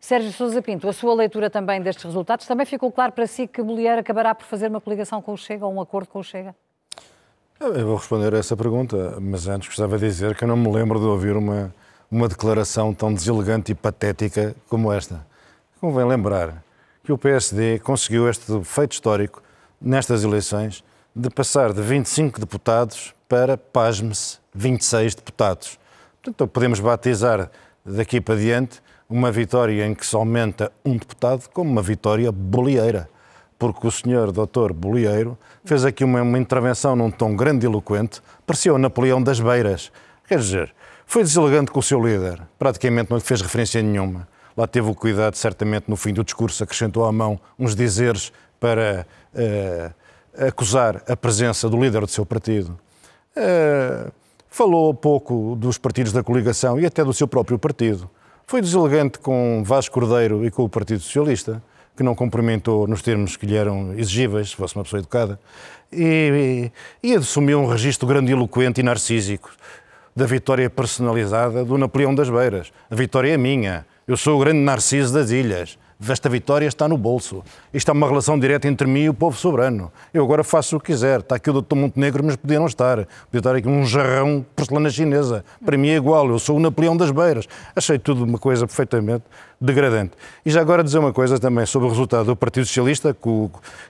Sérgio Sousa Pinto, a sua leitura também destes resultados, também ficou claro para si que Bolieiro acabará por fazer uma coligação com o Chega ou um acordo com o Chega? Eu vou responder a essa pergunta, mas antes gostava de dizer que eu não me lembro de ouvir uma, uma declaração tão deselegante e patética como esta. Convém lembrar que o PSD conseguiu este feito histórico nestas eleições de passar de 25 deputados para, pasme-se, 26 deputados. Portanto, podemos batizar daqui para diante uma vitória em que se aumenta um deputado como uma vitória bolieira, porque o senhor doutor Bolieiro fez aqui uma, uma intervenção num tom grandiloquente, parecia o Napoleão das Beiras. Quer dizer, foi deselegante com o seu líder, praticamente não lhe fez referência nenhuma. Lá teve o cuidado, certamente, no fim do discurso, acrescentou à mão uns dizeres para uh, acusar a presença do líder do seu partido. Uh, falou pouco dos partidos da coligação e até do seu próprio partido. Foi deselegante com Vasco Cordeiro e com o Partido Socialista, que não cumprimentou nos termos que lhe eram exigíveis, se fosse uma pessoa educada, e, e, e assumiu um registro grandiloquente e narcísico da vitória personalizada do Napoleão das Beiras. A vitória é minha. Eu sou o grande Narciso das Ilhas desta vitória está no bolso. Isto é uma relação direta entre mim e o povo soberano. Eu agora faço o que quiser. Está aqui o doutor Montenegro, mas podia não estar. Podia estar aqui um jarrão porcelana chinesa. Para mim é igual. Eu sou o Napoleão das Beiras. Achei tudo uma coisa perfeitamente degradante. E já agora dizer uma coisa também sobre o resultado do Partido Socialista, que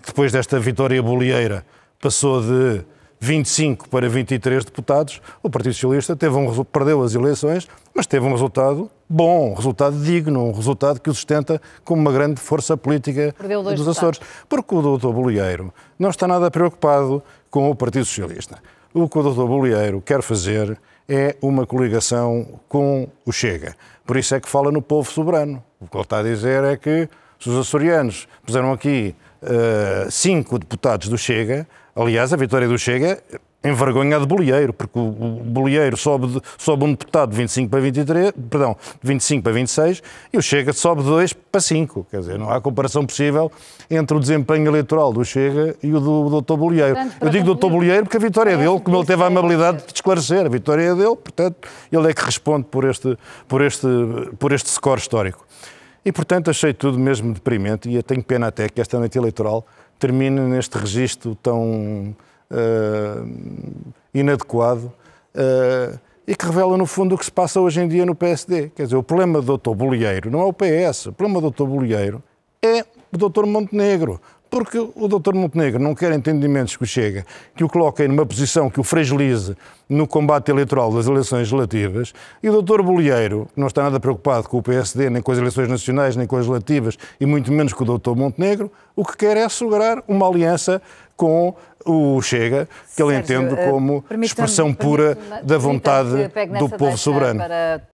depois desta vitória bolieira passou de 25 para 23 deputados, o Partido Socialista teve um, perdeu as eleições, mas teve um resultado bom, um resultado digno, um resultado que o sustenta como uma grande força política dos deputados. Açores. Porque o doutor Bolieiro não está nada preocupado com o Partido Socialista. O que o doutor Bolieiro quer fazer é uma coligação com o Chega. Por isso é que fala no povo soberano. O que ele está a dizer é que se os açorianos puseram aqui uh, cinco deputados do Chega, aliás, a vitória do Chega envergonha de Bolieiro, porque o Bolieiro sobe, sobe um deputado de 25 para 23, perdão, de 25 para 26 e o Chega sobe de 2 para 5. Quer dizer, não há comparação possível entre o desempenho eleitoral do Chega e o do, do Dr. Bolieiro. Eu digo Dr. Bolieiro porque a vitória é dele, como ele teve a é amabilidade de esclarecer, a vitória é dele, portanto, ele é que responde por este, por este, por este score histórico. E, portanto, achei tudo mesmo deprimente e tenho pena até que esta noite eleitoral termine neste registro tão uh, inadequado uh, e que revela, no fundo, o que se passa hoje em dia no PSD. Quer dizer, o problema do doutor Bolieiro não é o PS, o problema do doutor Bolieiro o Dr. Montenegro. Porque o Dr. Montenegro não quer entendimentos que o Chega, que o coloquem numa posição que o fragilize no combate eleitoral das eleições relativas, e o Dr. Bolieiro, que não está nada preocupado com o PSD, nem com as eleições nacionais, nem com as relativas, e muito menos com o Dr. Montenegro, o que quer é assegurar uma aliança com o Chega, que Sérgio, ele entende eh, como expressão pura da vontade do povo soberano. Para